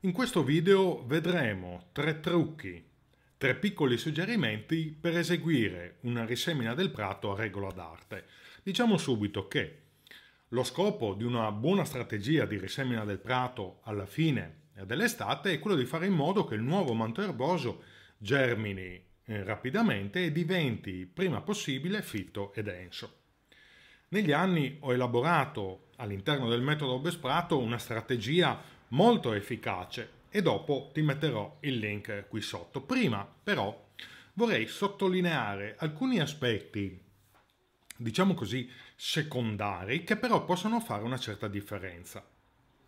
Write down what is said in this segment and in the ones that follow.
In questo video vedremo tre trucchi, tre piccoli suggerimenti per eseguire una risemina del prato a regola d'arte. Diciamo subito che lo scopo di una buona strategia di risemina del prato alla fine dell'estate è quello di fare in modo che il nuovo manto erboso germini eh, rapidamente e diventi prima possibile fitto e denso. Negli anni ho elaborato all'interno del metodo Besprato una strategia molto efficace e dopo ti metterò il link qui sotto. Prima però vorrei sottolineare alcuni aspetti, diciamo così, secondari che però possono fare una certa differenza.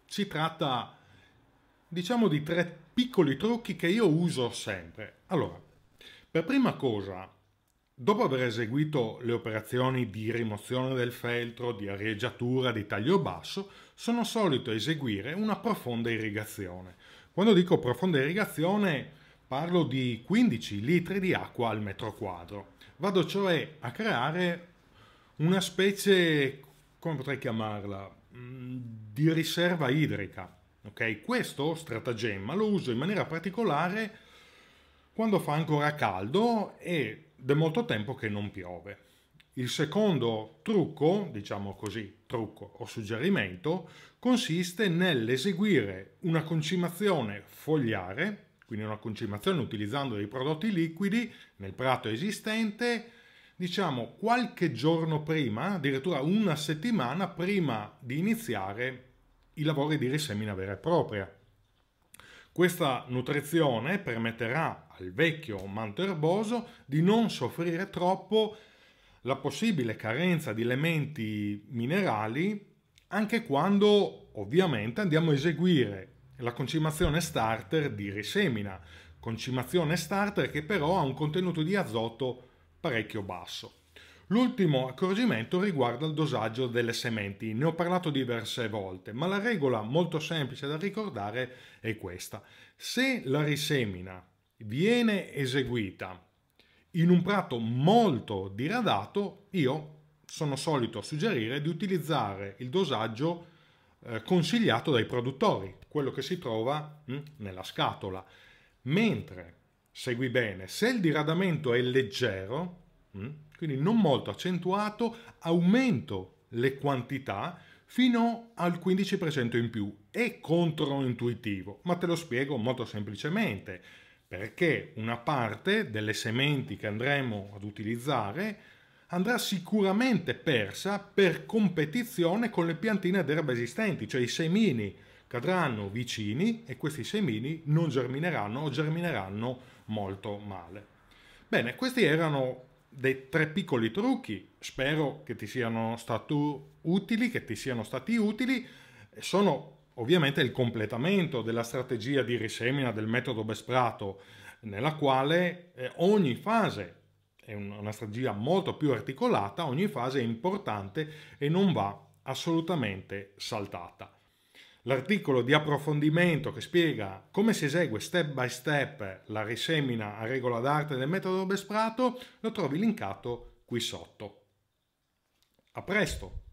Si tratta diciamo di tre piccoli trucchi che io uso sempre. Allora, per prima cosa Dopo aver eseguito le operazioni di rimozione del feltro, di arieggiatura, di taglio basso, sono solito eseguire una profonda irrigazione. Quando dico profonda irrigazione parlo di 15 litri di acqua al metro quadro. Vado cioè a creare una specie, come potrei chiamarla, mm, di riserva idrica. Okay? Questo stratagemma lo uso in maniera particolare quando fa ancora caldo e da molto tempo che non piove. Il secondo trucco, diciamo così, trucco o suggerimento, consiste nell'eseguire una concimazione fogliare, quindi una concimazione utilizzando dei prodotti liquidi nel prato esistente, diciamo qualche giorno prima, addirittura una settimana prima di iniziare i lavori di risemina vera e propria. Questa nutrizione permetterà al vecchio manto erboso di non soffrire troppo la possibile carenza di elementi minerali anche quando ovviamente andiamo a eseguire la concimazione starter di risemina, concimazione starter che però ha un contenuto di azoto parecchio basso. L'ultimo accorgimento riguarda il dosaggio delle sementi, ne ho parlato diverse volte, ma la regola molto semplice da ricordare è questa. Se la risemina viene eseguita in un prato molto diradato, io sono solito suggerire di utilizzare il dosaggio eh, consigliato dai produttori, quello che si trova mm, nella scatola. Mentre, segui bene, se il diradamento è leggero, Mm? quindi non molto accentuato, aumento le quantità fino al 15% in più. È controintuitivo, ma te lo spiego molto semplicemente, perché una parte delle sementi che andremo ad utilizzare andrà sicuramente persa per competizione con le piantine d'erba esistenti, cioè i semini cadranno vicini e questi semini non germineranno o germineranno molto male. Bene, questi erano dei tre piccoli trucchi, spero che ti siano stati utili, che ti siano stati utili, sono ovviamente il completamento della strategia di risemina del metodo Besprato, nella quale eh, ogni fase è una strategia molto più articolata, ogni fase è importante e non va assolutamente saltata. L'articolo di approfondimento che spiega come si esegue step by step la risemina a regola d'arte del metodo Besprato lo trovi linkato qui sotto. A presto!